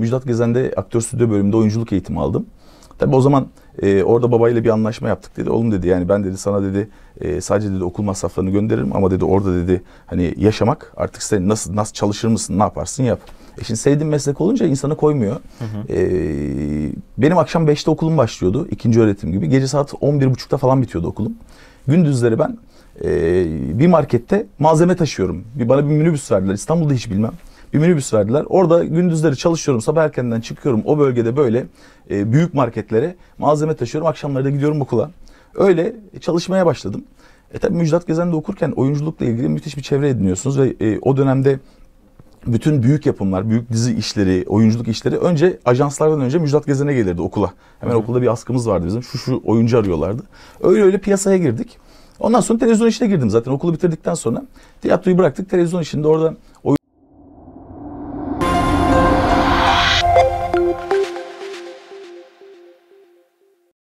Müjdat Gezen'de aktör stüdyo bölümünde oyunculuk eğitimi aldım. Tabii o zaman e, orada babayla bir anlaşma yaptık dedi. Oğlum dedi yani ben dedi sana dedi e, sadece dedi okul masraflarını gönderirim ama dedi orada dedi hani yaşamak artık sen nasıl nasıl çalışır mısın ne yaparsın yap. E şimdi sevdiğim meslek olunca insanı koymuyor. Hı hı. E, benim akşam 5'te okulum başlıyordu ikinci öğretim gibi. Gece saat 11.30'da falan bitiyordu okulum. Gündüzleri ben e, bir markette malzeme taşıyorum. Bir, bana bir minibüs verdiler İstanbul'da hiç bilmem bir minibüs verdiler. Orada gündüzleri çalışıyorum. Sabah erkenden çıkıyorum. O bölgede böyle e, büyük marketlere malzeme taşıyorum. Akşamları da gidiyorum okula. Öyle e, çalışmaya başladım. E tabi Müjdat Gezen'de okurken oyunculukla ilgili müthiş bir çevre ediniyorsunuz ve e, o dönemde bütün büyük yapımlar, büyük dizi işleri, oyunculuk işleri önce ajanslardan önce Müjdat Gezen'e gelirdi okula. Hemen Hı. okulda bir askımız vardı bizim. Şu şu oyuncu arıyorlardı. Öyle öyle piyasaya girdik. Ondan sonra televizyon işine girdim zaten okulu bitirdikten sonra. Tiyatroyu bıraktık televizyon işinde orada oyun